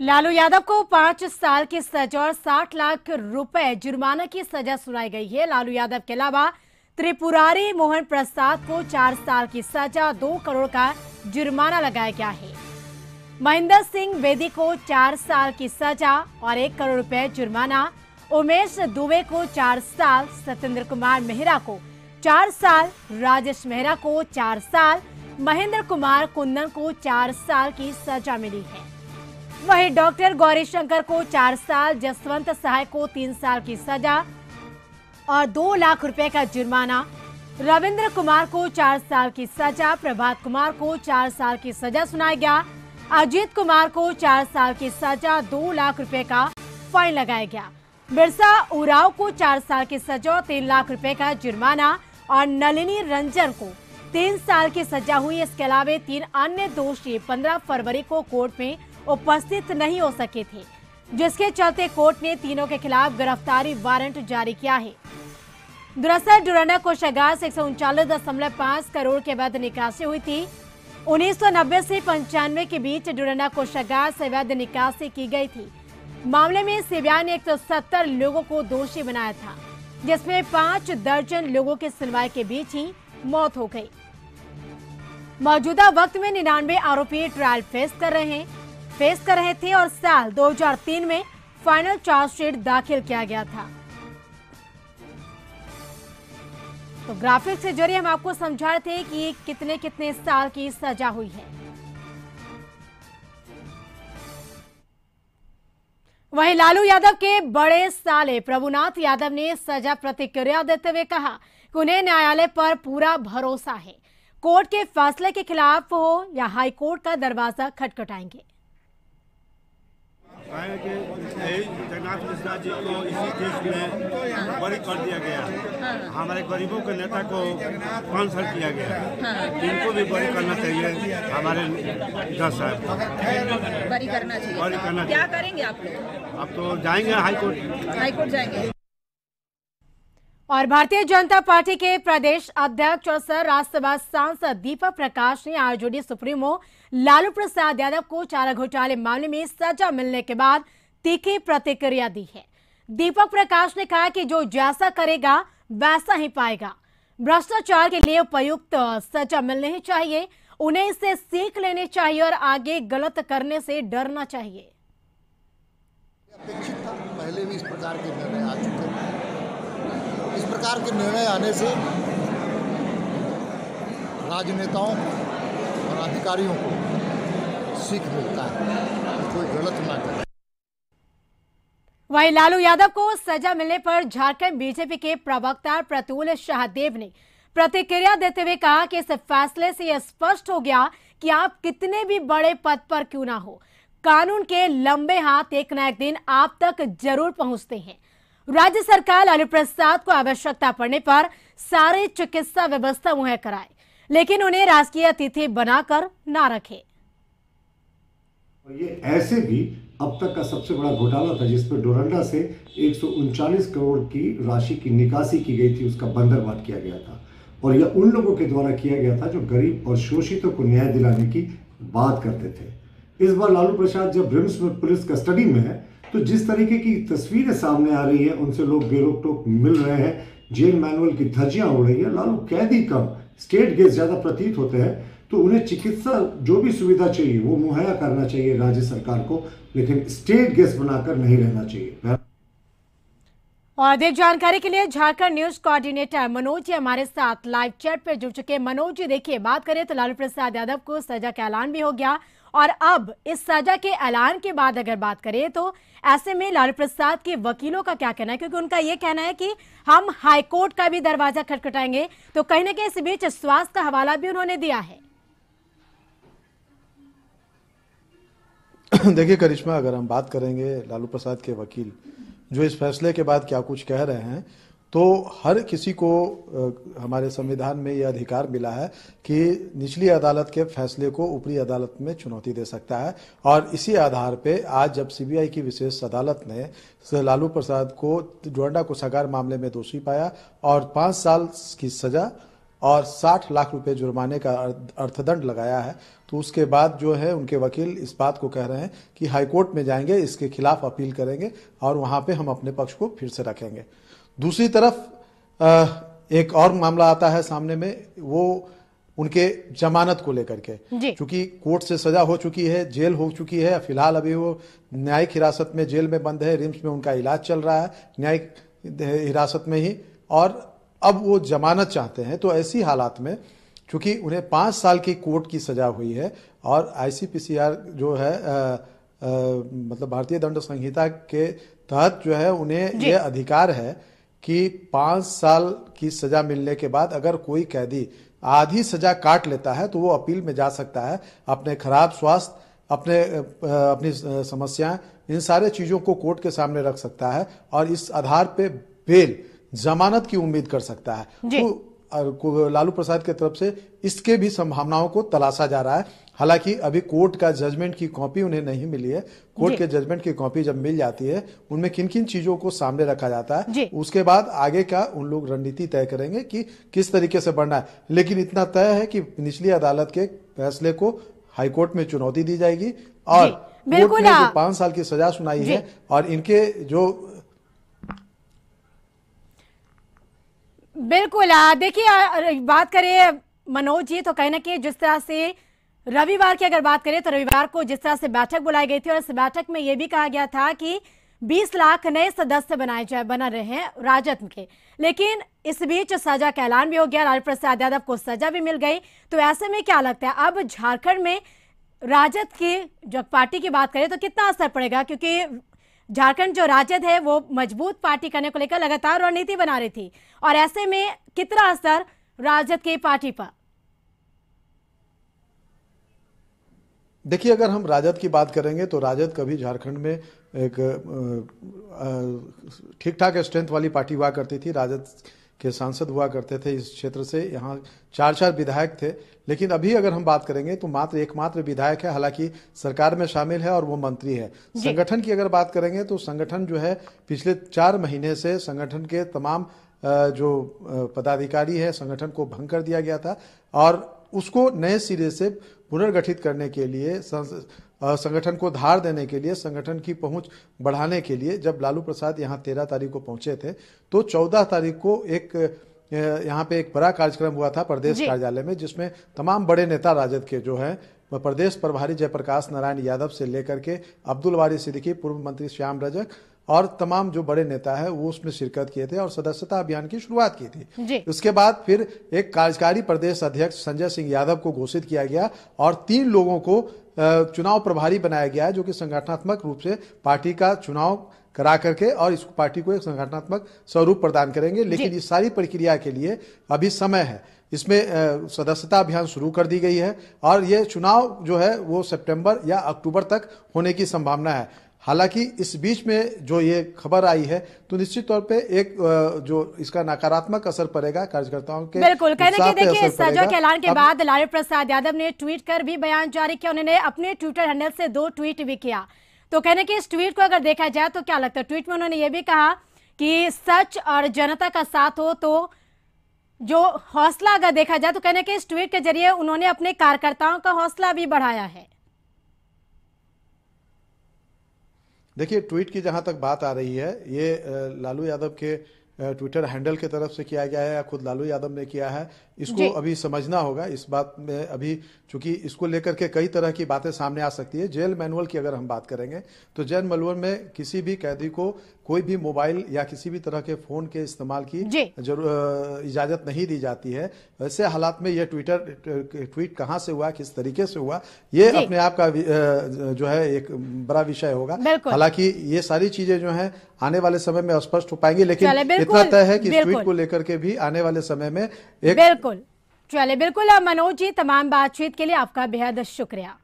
लालू यादव को पांच साल की सजा और साठ लाख रुपए जुर्माना की सजा सुनाई गई है लालू यादव के अलावा त्रिपुरारी मोहन प्रसाद को चार साल की सजा दो करोड़ का जुर्माना लगाया गया है महेंद्र सिंह बेदी को चार साल की सजा और एक करोड़ रुपए जुर्माना उमेश दुबे को चार साल सत्येंद्र कुमार मेहरा को चार साल राजेश मेहरा को चार साल महेंद्र कुमार कुंदन को चार साल की सजा मिली है वहीं डॉक्टर गौरी शंकर को चार साल जसवंत सहाय को तीन साल की सजा और दो लाख रुपए का जुर्माना रविंद्र कुमार को चार साल की सजा प्रभात कुमार को चार साल की सजा सुनाया गया अजीत कुमार को चार साल की सजा दो लाख रुपए का फाइन लगाया गया बिरसा उराव को चार साल की सजा और तीन लाख रुपए का जुर्माना और नलिनी रंजन को तीन साल की सजा हुई इसके अलावा तीन अन्य दोषी पंद्रह फरवरी को कोर्ट में उपस्थित नहीं हो सके थे जिसके चलते कोर्ट ने तीनों के खिलाफ गिरफ्तारी वारंट जारी किया है दरअसल डुरंडा कोषागार से एक करोड़ के वैध निकासी हुई थी 1990 से पंचानवे के बीच डुरंडा कोषागार से वैध निकासी की गई थी मामले में सीबीआई ने 170 लोगों को दोषी बनाया था जिसमें पांच दर्जन लोगों की सुनवाई के बीच ही मौत हो गई मौजूदा वक्त में निन्यानवे आरोपी ट्रायल फेस कर रहे हैं फेस कर रहे थे और साल 2003 में फाइनल चार्जशीट दाखिल किया गया था तो ग्राफिक्स के जरिए हम आपको समझा रहे थे कि ये कितने कितने साल की सजा हुई है वहीं लालू यादव के बड़े साले प्रभुनाथ यादव ने सजा प्रतिक्रिया देते हुए कहा कि उन्हें न्यायालय पर पूरा भरोसा है कोर्ट के फैसले के खिलाफ हो या हाईकोर्ट का दरवाजा खटखटाएंगे है कि जगन्नाथ मिश्रा जी को इसी केस में बड़ी कर दिया गया हमारे गरीबों के नेता को पाँच साल किया गया इनको भी बड़ी करना चाहिए हमारे जज साहब को करना चाहिए करना क्या करेंगे आप लोग अब तो जाएंगे हाईकोर्ट हाईकोर्ट जाएंगे और भारतीय जनता पार्टी के प्रदेश अध्यक्ष और सर राज्यसभा सांसद दीपक प्रकाश ने आरजेडी सुप्रीमो लालू प्रसाद यादव को चारा घोटाले मामले में सजा मिलने के बाद तीखी प्रतिक्रिया दी है दीपक प्रकाश ने कहा कि जो जैसा करेगा वैसा ही पाएगा भ्रष्टाचार के लिए उपयुक्त सजा मिलनी ही चाहिए उन्हें इसे सीख लेनी चाहिए और आगे गलत करने से डरना चाहिए पहले भी इस प्रकार के निर्णय आ चुके प्रकार के निर्णय आने से राजनेताओं और अधिकारियों को सीख मिलता है कोई गलत ना करे वहीं लालू यादव को सजा मिलने पर झारखंड बीजेपी के प्रवक्ता प्रतुल शाहदेव ने प्रतिक्रिया देते हुए कहा कि इस फैसले से यह स्पष्ट हो गया कि आप कितने भी बड़े पद पर क्यों ना हो कानून के लंबे हाथ एक न एक दिन आप तक जरूर पहुंचते हैं राज्य सरकार लालू प्रसाद को आवश्यकता पड़ने पर सारे चिकित्सा व्यवस्था मुहैया कराए लेकिन उन्हें राजकीय अतिथि बनाकर ना रखे ये ऐसे भी अब तक का सबसे बड़ा घोटाला था जिसमें डोरंडा से एक करोड़ की राशि की निकासी की गई थी उसका बंदरवाद किया गया था और यह उन लोगों के द्वारा किया गया था जो गरीब और शोषितों को न्याय दिलाने की बात करते थे इस बार लालू प्रसाद जब रिम्स में पुलिस कस्टडी में है तो जिस तरीके की तस्वीरें सामने आ रही है उनसे लोग बेरोक टोक मिल रहे हैं जेल मैनुअल की धज्जियां उड़ रही है लालू कैदी कम स्टेट गेस ज़्यादा प्रतीत होते हैं तो उन्हें चिकित्सा जो भी सुविधा चाहिए वो मुहैया करना चाहिए राज्य सरकार को लेकिन स्टेट गेस बनाकर नहीं रहना चाहिए और अधिक जानकारी के लिए झारखंड न्यूज कोऑर्डिनेटर मनोज जी हमारे साथ लाइव चैट पर जुड़ चुके मनोज जी देखिए बात करें तो लालू प्रसाद यादव को सजा का ऐलान भी हो गया और अब इस सजा के ऐलान के बाद अगर बात करें तो ऐसे में लालू प्रसाद के वकीलों का क्या कहना है क्योंकि उनका ये कहना है कि हम हाईकोर्ट का भी दरवाजा खटखटाएंगे तो कहीं ना कहीं इस बीच स्वास्थ्य का हवाला भी उन्होंने दिया है देखिए करिश्मा अगर हम बात करेंगे लालू प्रसाद के वकील जो इस फैसले के बाद क्या कुछ कह रहे हैं तो हर किसी को हमारे संविधान में यह अधिकार मिला है कि निचली अदालत के फैसले को ऊपरी अदालत में चुनौती दे सकता है और इसी आधार पे आज जब सीबीआई की विशेष अदालत ने लालू प्रसाद को को कोषागार मामले में दोषी पाया और पाँच साल की सजा और 60 लाख रुपए जुर्माने का अर्थदंड लगाया है तो उसके बाद जो है उनके वकील इस बात को कह रहे हैं कि हाईकोर्ट में जाएंगे इसके खिलाफ अपील करेंगे और वहां पे हम अपने पक्ष को फिर से रखेंगे दूसरी तरफ एक और मामला आता है सामने में वो उनके जमानत को लेकर के क्योंकि कोर्ट से सजा हो चुकी है जेल हो चुकी है फिलहाल अभी वो न्यायिक हिरासत में जेल में बंद है रिम्स में उनका इलाज चल रहा है न्यायिक हिरासत में ही और अब वो जमानत चाहते हैं तो ऐसी हालात में चूंकि उन्हें पाँच साल की कोर्ट की सजा हुई है और आईसीपीसीआर जो है आ, आ, मतलब भारतीय दंड संहिता के तहत जो है उन्हें यह अधिकार है कि पाँच साल की सजा मिलने के बाद अगर कोई कैदी आधी सजा काट लेता है तो वो अपील में जा सकता है अपने खराब स्वास्थ्य अपने अपनी समस्याएं इन सारे चीज़ों को कोर्ट के सामने रख सकता है और इस आधार पे बेल जमानत की उम्मीद कर सकता है तो लालू प्रसाद की तरफ से इसके भी संभावनाओं को तलाशा जा रहा है हालांकि अभी कोर्ट का जजमेंट की कॉपी उन्हें नहीं मिली है कोर्ट के जजमेंट की कॉपी जब मिल जाती है उनमें किन किन चीजों को सामने रखा जाता है उसके बाद आगे का उन लोग रणनीति तय करेंगे कि किस तरीके से बढ़ना है लेकिन इतना तय है कि निचली अदालत के फैसले को हाईकोर्ट में चुनौती दी जाएगी और बिल्कुल पांच साल की सजा सुनाई है और इनके जो बिल्कुल देखिए बात करें मनोज जी तो कहीं ना जिस तरह से रविवार की अगर बात करें तो रविवार को जिस तरह से बैठक बुलाई गई थी और इस बैठक में यह भी कहा गया था कि 20 लाख नए सदस्य बनाए जाए बना रहे हैं राजद के लेकिन इस बीच सजा का ऐलान भी हो गया लालू प्रसाद यादव को सजा भी मिल गई तो ऐसे में क्या लगता है अब झारखंड में राजद की जब पार्टी की बात करें तो कितना असर पड़ेगा क्योंकि झारखंड जो राजद है वो मजबूत पार्टी करने को लेकर लगातार रणनीति बना रही थी और ऐसे में कितना असर राजद की पार्टी पर देखिए अगर हम राजद की बात करेंगे तो राजद कभी झारखंड में एक ठीक ठाक स्ट्रेंथ वाली पार्टी हुआ करती थी राजद के सांसद हुआ करते थे इस क्षेत्र से यहाँ चार चार विधायक थे लेकिन अभी अगर हम बात करेंगे तो मात्र एकमात्र विधायक है हालांकि सरकार में शामिल है और वो मंत्री है संगठन की अगर बात करेंगे तो संगठन जो है पिछले चार महीने से संगठन के तमाम जो पदाधिकारी है संगठन को भंग कर दिया गया था और उसको नए सिरे से पुनर्गठित करने के लिए संगठन को धार देने के लिए संगठन की पहुंच बढ़ाने के लिए जब लालू प्रसाद यहाँ तेरह तारीख को पहुंचे थे तो चौदह तारीख को एक यहाँ पे एक बड़ा कार्यक्रम हुआ था प्रदेश कार्यालय में जिसमें तमाम बड़े नेता राजद के जो है प्रदेश प्रभारी जयप्रकाश नारायण यादव से लेकर के अब्दुल वारी सिद्दीकी पूर्व मंत्री श्याम रजक और तमाम जो बड़े नेता है वो उसमें शिरकत किए थे और सदस्यता अभियान की शुरुआत की थी उसके बाद फिर एक कार्यकारी प्रदेश अध्यक्ष संजय सिंह यादव को घोषित किया गया और तीन लोगों को चुनाव प्रभारी बनाया गया जो कि संगठनात्मक रूप से पार्टी का चुनाव करा करके और इस पार्टी को एक संगठनात्मक स्वरूप प्रदान करेंगे लेकिन इस सारी प्रक्रिया के लिए अभी समय है इसमें सदस्यता अभियान शुरू कर दी गई है और ये चुनाव जो है वो सितंबर या अक्टूबर तक होने की संभावना है हालांकि इस बीच में जो ये खबर आई है तो निश्चित तौर पे एक जो इसका नकारात्मक असर पड़ेगा कार्यकर्ताओं के बिल्कुल कहने की देखिए सजा के ऐलान के बाद लालू प्रसाद यादव ने ट्वीट कर भी बयान जारी किया उन्होंने अपने ट्विटर हैंडल से दो ट्वीट भी किया तो कहने की इस ट्वीट को अगर देखा जाए तो क्या लगता है ट्वीट में उन्होंने ये भी कहा कि सच और जनता का साथ हो तो जो हौसला अगर देखा जाए तो कहने के इस ट्वीट के जरिए उन्होंने अपने कार्यकर्ताओं का हौसला भी बढ़ाया है देखिए ट्वीट की जहां तक बात आ रही है ये लालू यादव के ट्विटर हैंडल के तरफ से किया गया है या खुद लालू यादव ने किया है इसको अभी समझना होगा इस बात में अभी चूंकि इसको लेकर के कई तरह की बातें सामने आ सकती है जेल मैनुअल की अगर हम बात करेंगे तो जेल मैनुअल में किसी भी कैदी को कोई भी मोबाइल या किसी भी तरह के फोन के इस्तेमाल की इजाजत नहीं दी जाती है वैसे हालात में यह ट्विटर ट्वीट कहाँ से हुआ किस तरीके से हुआ ये अपने आप का जो है एक बड़ा विषय होगा हालांकि ये सारी चीजें जो है आने वाले समय में स्पष्ट हो पाएंगी लेकिन इतना तय है कि ट्वीट को लेकर के भी आने वाले समय में एक बिल्कुल चले बिल्कुल मनोज जी तमाम बातचीत के लिए आपका बेहद शुक्रिया